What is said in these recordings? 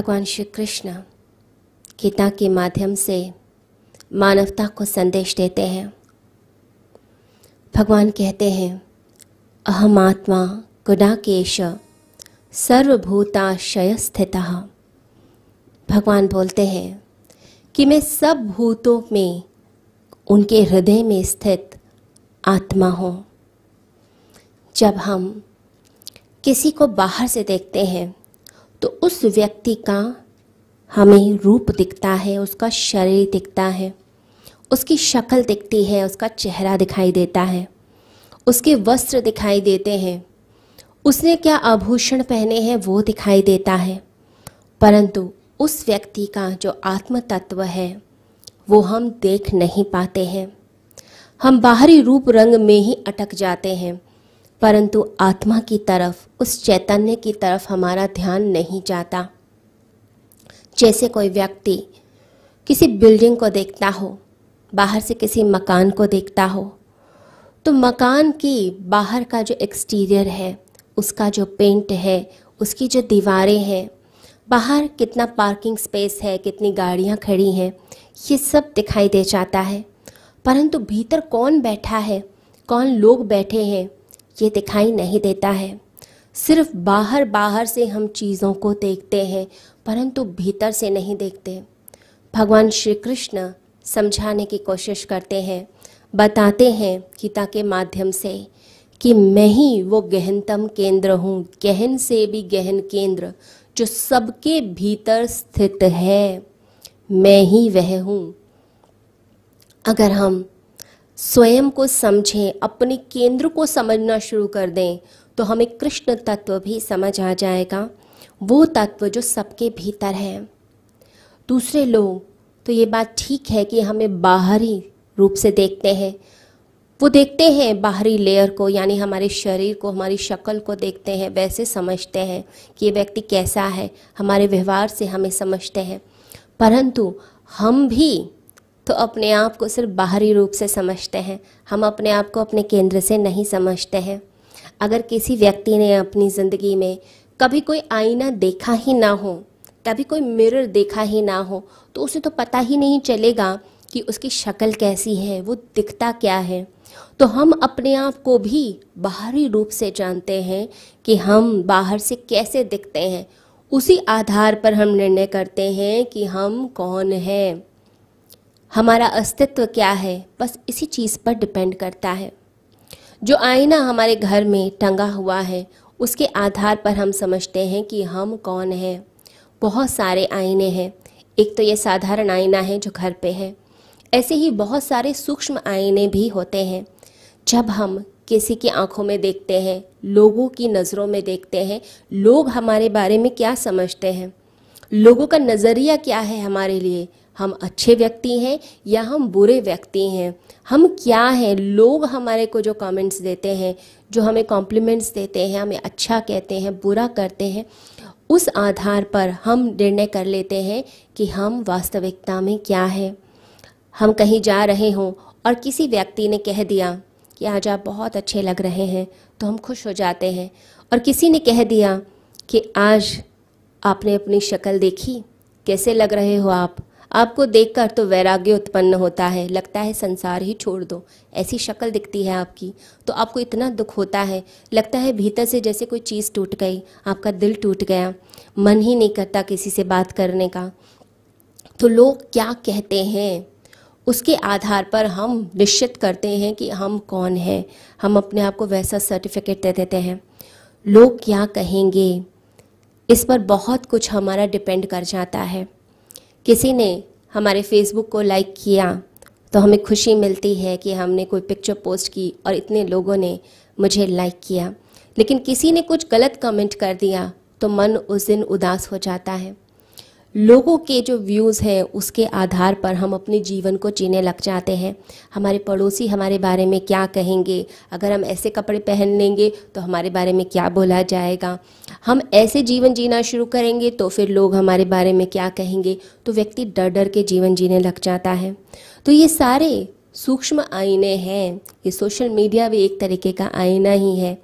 भगवान श्री कृष्ण गीता के माध्यम से मानवता को संदेश देते हैं भगवान कहते हैं अहम आत्मा गुडाकेश सर्वभूताशय स्थित भगवान बोलते हैं कि मैं सब भूतों में उनके हृदय में स्थित आत्मा हूँ जब हम किसी को बाहर से देखते हैं तो उस व्यक्ति का हमें रूप दिखता है उसका शरीर दिखता है उसकी शक्ल दिखती है उसका चेहरा दिखाई देता है उसके वस्त्र दिखाई देते हैं उसने क्या आभूषण पहने हैं वो दिखाई देता है परंतु उस व्यक्ति का जो आत्म तत्व है वो हम देख नहीं पाते हैं हम बाहरी रूप रंग में ही अटक जाते हैं परंतु आत्मा की तरफ उस चैतन्य की तरफ हमारा ध्यान नहीं जाता जैसे कोई व्यक्ति किसी बिल्डिंग को देखता हो बाहर से किसी मकान को देखता हो तो मकान की बाहर का जो एक्सटीरियर है उसका जो पेंट है उसकी जो दीवारें हैं बाहर कितना पार्किंग स्पेस है कितनी गाड़ियाँ खड़ी हैं ये सब दिखाई दे जाता है परंतु भीतर कौन बैठा है कौन लोग बैठे हैं ये दिखाई नहीं देता है सिर्फ बाहर बाहर से हम चीज़ों को देखते हैं परंतु भीतर से नहीं देखते भगवान श्री कृष्ण समझाने की कोशिश करते हैं बताते हैं गीता के माध्यम से कि मैं ही वो गहनतम केंद्र हूँ गहन से भी गहन केंद्र जो सबके भीतर स्थित है मैं ही वह हूँ अगर हम स्वयं को समझें अपने केंद्र को समझना शुरू कर दें तो हमें कृष्ण तत्व भी समझ आ जाएगा वो तत्व जो सबके भीतर है दूसरे लोग तो ये बात ठीक है कि हमें बाहरी रूप से देखते हैं वो देखते हैं बाहरी लेयर को यानी हमारे शरीर को हमारी शक्ल को देखते हैं वैसे समझते हैं कि ये व्यक्ति कैसा है हमारे व्यवहार से हमें समझते हैं परंतु हम भी तो अपने आप को सिर्फ बाहरी रूप से समझते हैं हम अपने आप को अपने केंद्र से नहीं समझते हैं अगर किसी व्यक्ति ने अपनी ज़िंदगी में कभी कोई आईना देखा ही ना हो कभी कोई मिरर देखा ही ना हो तो उसे तो पता ही नहीं चलेगा कि उसकी शक्ल कैसी है वो दिखता क्या है तो हम अपने आप को भी बाहरी रूप से जानते हैं कि हम बाहर से कैसे दिखते हैं उसी आधार पर हम निर्णय करते हैं कि हम कौन हैं हमारा अस्तित्व क्या है बस इसी चीज़ पर डिपेंड करता है जो आईना हमारे घर में टंगा हुआ है उसके आधार पर हम समझते हैं कि हम कौन हैं बहुत सारे आईने हैं एक तो ये साधारण आईना है जो घर पे है ऐसे ही बहुत सारे सूक्ष्म आईने भी होते हैं जब हम किसी की आंखों में देखते हैं लोगों की नज़रों में देखते हैं लोग हमारे बारे में क्या समझते हैं लोगों का नज़रिया क्या है हमारे लिए हम अच्छे व्यक्ति हैं या हम बुरे व्यक्ति हैं हम क्या हैं लोग हमारे को जो कमेंट्स देते हैं जो हमें कॉम्प्लीमेंट्स देते हैं हमें अच्छा कहते हैं बुरा करते हैं उस आधार पर हम निर्णय कर लेते हैं कि हम वास्तविकता में क्या है हम कहीं जा रहे हों और किसी व्यक्ति ने कह दिया कि आज आप बहुत अच्छे लग रहे हैं तो हम खुश हो जाते हैं और किसी ने कह दिया कि आज आपने अपनी शक्ल देखी कैसे लग रहे हो आप आपको देखकर तो वैराग्य उत्पन्न होता है लगता है संसार ही छोड़ दो ऐसी शक्ल दिखती है आपकी तो आपको इतना दुख होता है लगता है भीतर से जैसे कोई चीज़ टूट गई आपका दिल टूट गया मन ही नहीं करता किसी से बात करने का तो लोग क्या कहते हैं उसके आधार पर हम निश्चित करते हैं कि हम कौन हैं हम अपने आप को वैसा सर्टिफिकेट दे देते हैं लोग क्या कहेंगे इस पर बहुत कुछ हमारा डिपेंड कर जाता है किसी ने हमारे फेसबुक को लाइक किया तो हमें खुशी मिलती है कि हमने कोई पिक्चर पोस्ट की और इतने लोगों ने मुझे लाइक किया लेकिन किसी ने कुछ गलत कमेंट कर दिया तो मन उस दिन उदास हो जाता है लोगों के जो व्यूज़ हैं उसके आधार पर हम अपने जीवन को जीने लग जाते हैं हमारे पड़ोसी हमारे बारे में क्या कहेंगे अगर हम ऐसे कपड़े पहन लेंगे तो हमारे बारे में क्या बोला जाएगा हम ऐसे जीवन जीना शुरू करेंगे तो फिर लोग हमारे बारे में क्या कहेंगे तो व्यक्ति डर डर के जीवन जीने लग जाता है तो ये सारे सूक्ष्म आईने हैं ये सोशल मीडिया भी एक तरीके का आईना ही है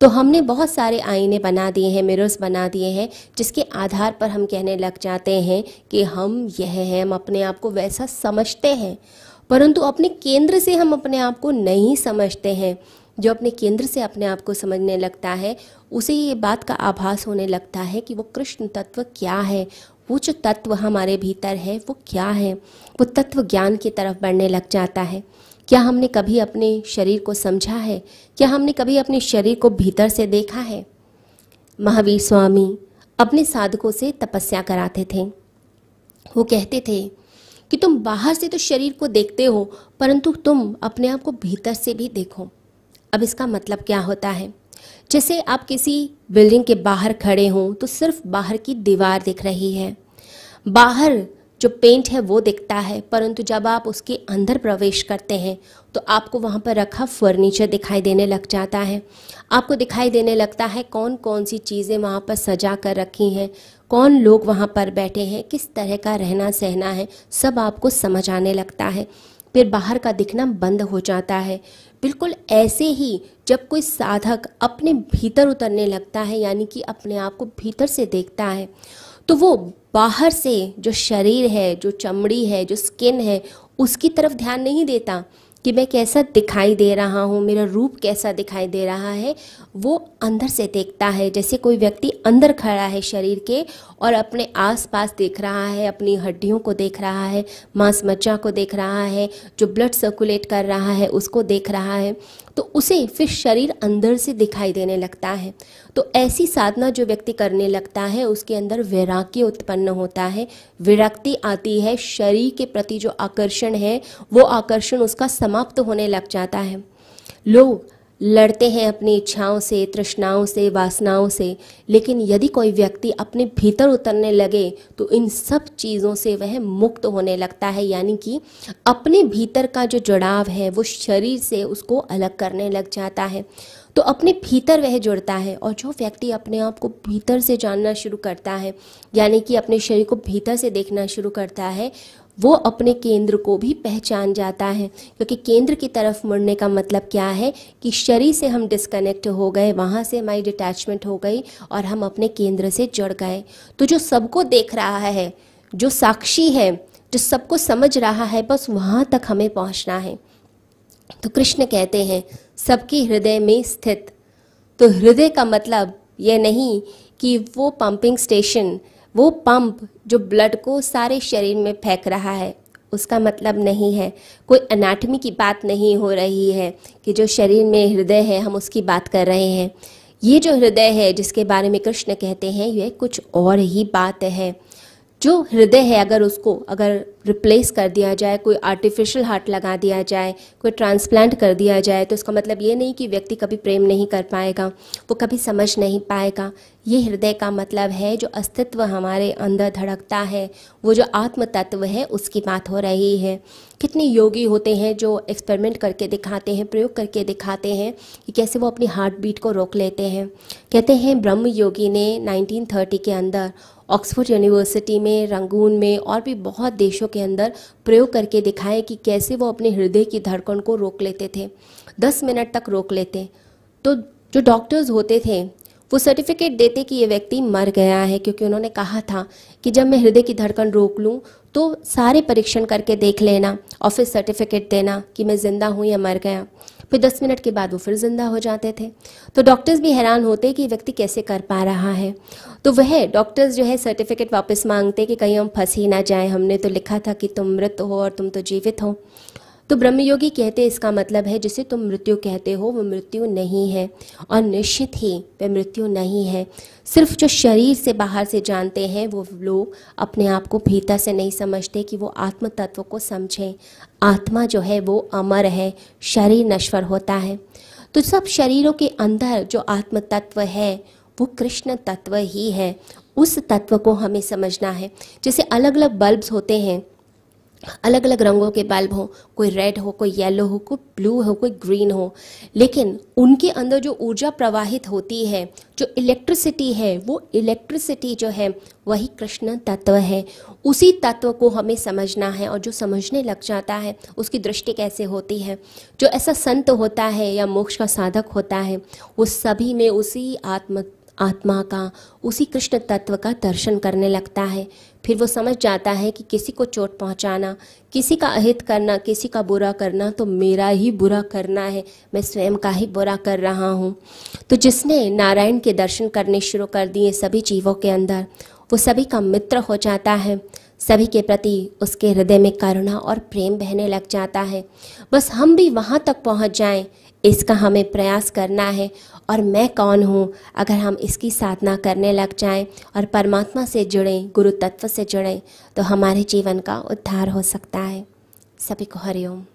तो हमने बहुत सारे आईने बना दिए हैं मिरर्स बना दिए हैं जिसके आधार पर हम कहने लग जाते हैं कि हम यह हैं हम अपने आप को वैसा समझते हैं परंतु अपने केंद्र से हम अपने आप को नहीं समझते हैं जो अपने केंद्र से अपने आप को समझने लगता है उसे ये बात का आभास होने लगता है कि वो कृष्ण तत्व क्या है वो जो तत्व हमारे भीतर है वो क्या है वो तत्व ज्ञान की तरफ बढ़ने लग जाता है क्या हमने कभी अपने शरीर को समझा है क्या हमने कभी अपने शरीर को भीतर से देखा है महावीर स्वामी अपने साधकों से तपस्या कराते थे वो कहते थे कि तुम बाहर से तो शरीर को देखते हो परंतु तुम अपने आप को भीतर से भी देखो अब इसका मतलब क्या होता है जैसे आप किसी बिल्डिंग के बाहर खड़े हों तो सिर्फ बाहर की दीवार दिख रही है बाहर जो पेंट है वो दिखता है परंतु जब आप उसके अंदर प्रवेश करते हैं तो आपको वहाँ पर रखा फर्नीचर दिखाई देने लग जाता है आपको दिखाई देने लगता है कौन कौन सी चीज़ें वहाँ पर सजा कर रखी हैं कौन लोग वहाँ पर बैठे हैं किस तरह का रहना सहना है सब आपको समझ आने लगता है फिर बाहर का दिखना बंद हो जाता है बिल्कुल ऐसे ही जब कोई साधक अपने भीतर उतरने लगता है यानी कि अपने आप को भीतर से देखता है तो वो बाहर से जो शरीर है जो चमड़ी है जो स्किन है उसकी तरफ ध्यान नहीं देता कि मैं कैसा दिखाई दे रहा हूँ मेरा रूप कैसा दिखाई दे रहा है वो अंदर से देखता है जैसे कोई व्यक्ति अंदर खड़ा है शरीर के और अपने आसपास देख रहा है अपनी हड्डियों को देख रहा है मांस मज्जा को देख रहा है जो ब्लड सर्कुलेट कर रहा है उसको देख रहा है तो उसे फिर शरीर अंदर से दिखाई देने लगता है तो ऐसी साधना जो व्यक्ति करने लगता है उसके अंदर वैराग्य उत्पन्न होता है विरक्ति आती है शरीर के प्रति जो आकर्षण है वो आकर्षण उसका समाप्त होने लग जाता है लोग लड़ते हैं अपनी इच्छाओं से तृष्णाओं से वासनाओं से लेकिन यदि कोई व्यक्ति अपने भीतर उतरने लगे तो इन सब चीज़ों से वह मुक्त होने लगता है यानी कि अपने भीतर का जो जुड़ाव है वो शरीर से उसको अलग करने लग जाता है तो अपने भीतर वह जुड़ता है और जो व्यक्ति अपने आप को भीतर से जानना शुरू करता है यानी कि अपने शरीर को भीतर से देखना शुरू करता है वो अपने केंद्र को भी पहचान जाता है क्योंकि केंद्र की तरफ मुड़ने का मतलब क्या है कि शरीर से हम डिस्कनेक्ट हो गए वहाँ से हमारी डिटैचमेंट हो गई और हम अपने केंद्र से जुड़ गए तो जो सबको देख रहा है जो साक्षी है जो सबको समझ रहा है बस वहाँ तक हमें पहुँचना है तो कृष्ण कहते हैं सबके हृदय में स्थित तो हृदय का मतलब यह नहीं कि वो पंपिंग स्टेशन वो पंप जो ब्लड को सारे शरीर में फेंक रहा है उसका मतलब नहीं है कोई अनाटमी की बात नहीं हो रही है कि जो शरीर में हृदय है हम उसकी बात कर रहे हैं ये जो हृदय है जिसके बारे में कृष्ण कहते हैं यह कुछ और ही बात है जो हृदय है अगर उसको अगर रिप्लेस कर दिया जाए कोई आर्टिफिशियल हार्ट लगा दिया जाए कोई ट्रांसप्लांट कर दिया जाए तो उसका मतलब ये नहीं कि व्यक्ति कभी प्रेम नहीं कर पाएगा वो कभी समझ नहीं पाएगा ये हृदय का मतलब है जो अस्तित्व हमारे अंदर धड़कता है वो जो आत्म तत्व है उसकी बात हो रही है कितने योगी होते हैं जो एक्सपेरिमेंट करके दिखाते हैं प्रयोग करके दिखाते हैं कि कैसे वो अपनी हार्ट बीट को रोक लेते हैं कहते हैं ब्रह्म योगी ने 1930 के अंदर ऑक्सफोर्ड यूनिवर्सिटी में रंगून में और भी बहुत देशों के अंदर प्रयोग करके दिखाएं कि कैसे वो अपने हृदय की धड़कन को रोक लेते थे दस मिनट तक रोक लेते तो जो डॉक्टर्स होते थे वो सर्टिफिकेट देते कि ये व्यक्ति मर गया है क्योंकि उन्होंने कहा था कि जब मैं हृदय की धड़कन रोक लूँ तो सारे परीक्षण करके देख लेना और फिर सर्टिफिकेट देना कि मैं ज़िंदा हूँ या मर गया फिर 10 मिनट के बाद वो फिर ज़िंदा हो जाते थे तो डॉक्टर्स भी हैरान होते कि व्यक्ति कैसे कर पा रहा है तो वह डॉक्टर्स जो है सर्टिफिकेट वापस मांगते कि कहीं हम फंस ही ना जाएं हमने तो लिखा था कि तुम मृत हो और तुम तो जीवित हो तो ब्रह्मयोगी कहते इसका मतलब है जिसे तुम मृत्यु कहते हो वो मृत्यु नहीं है और निश्चित ही वह मृत्यु नहीं है सिर्फ जो शरीर से बाहर से जानते हैं वो लोग अपने आप को भीतर से नहीं समझते कि वो आत्म तत्व को समझें आत्मा जो है वो अमर है शरीर नश्वर होता है तो सब शरीरों के अंदर जो आत्म तत्व है वो कृष्ण तत्व ही है उस तत्व को हमें समझना है जैसे अलग अलग बल्ब्स होते हैं अलग अलग रंगों के बल्ब हों कोई रेड हो कोई येलो हो कोई ब्लू हो कोई ग्रीन हो लेकिन उनके अंदर जो ऊर्जा प्रवाहित होती है जो इलेक्ट्रिसिटी है वो इलेक्ट्रिसिटी जो है वही कृष्ण तत्व है उसी तत्व को हमें समझना है और जो समझने लग जाता है उसकी दृष्टि कैसे होती है जो ऐसा संत होता है या मोक्ष का साधक होता है वो सभी में उसी आत्म आत्मा का उसी कृष्ण तत्व का दर्शन करने लगता है फिर वो समझ जाता है कि किसी को चोट पहुंचाना किसी का अहित करना किसी का बुरा करना तो मेरा ही बुरा करना है मैं स्वयं का ही बुरा कर रहा हूँ तो जिसने नारायण के दर्शन करने शुरू कर दिए सभी जीवों के अंदर वो सभी का मित्र हो जाता है सभी के प्रति उसके हृदय में करुणा और प्रेम बहने लग जाता है बस हम भी वहाँ तक पहुँच जाएँ इसका हमें प्रयास करना है और मैं कौन हूँ अगर हम इसकी साधना करने लग जाएं और परमात्मा से जुड़ें गुरु तत्व से जुड़ें तो हमारे जीवन का उद्धार हो सकता है सभी को हरिओम